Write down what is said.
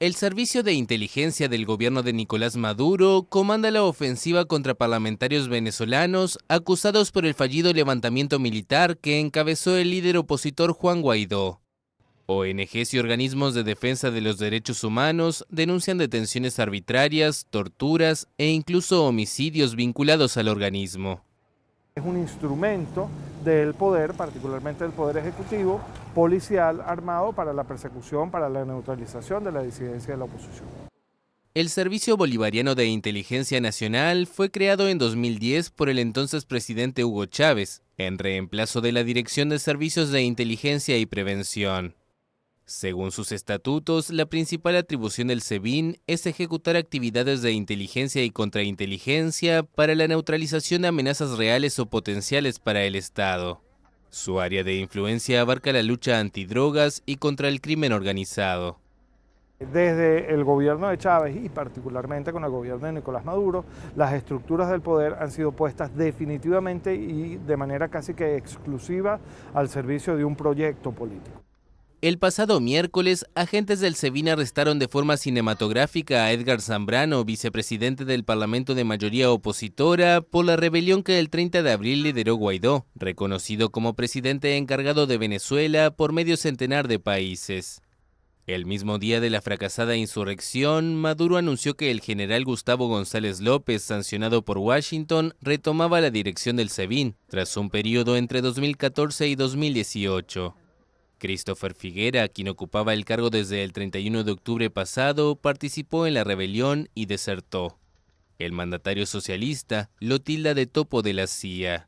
El servicio de inteligencia del gobierno de Nicolás Maduro comanda la ofensiva contra parlamentarios venezolanos acusados por el fallido levantamiento militar que encabezó el líder opositor Juan Guaidó. ONGs y organismos de defensa de los derechos humanos denuncian detenciones arbitrarias, torturas e incluso homicidios vinculados al organismo. Es un instrumento del poder, particularmente del poder ejecutivo, policial armado para la persecución, para la neutralización de la disidencia de la oposición. El Servicio Bolivariano de Inteligencia Nacional fue creado en 2010 por el entonces presidente Hugo Chávez, en reemplazo de la Dirección de Servicios de Inteligencia y Prevención. Según sus estatutos, la principal atribución del SEBIN es ejecutar actividades de inteligencia y contrainteligencia para la neutralización de amenazas reales o potenciales para el Estado. Su área de influencia abarca la lucha antidrogas y contra el crimen organizado. Desde el gobierno de Chávez y particularmente con el gobierno de Nicolás Maduro, las estructuras del poder han sido puestas definitivamente y de manera casi que exclusiva al servicio de un proyecto político. El pasado miércoles, agentes del SEBIN arrestaron de forma cinematográfica a Edgar Zambrano, vicepresidente del Parlamento de mayoría opositora, por la rebelión que el 30 de abril lideró Guaidó, reconocido como presidente encargado de Venezuela por medio centenar de países. El mismo día de la fracasada insurrección, Maduro anunció que el general Gustavo González López, sancionado por Washington, retomaba la dirección del SEBIN, tras un periodo entre 2014 y 2018. Christopher Figuera, quien ocupaba el cargo desde el 31 de octubre pasado, participó en la rebelión y desertó. El mandatario socialista lo tilda de topo de la CIA.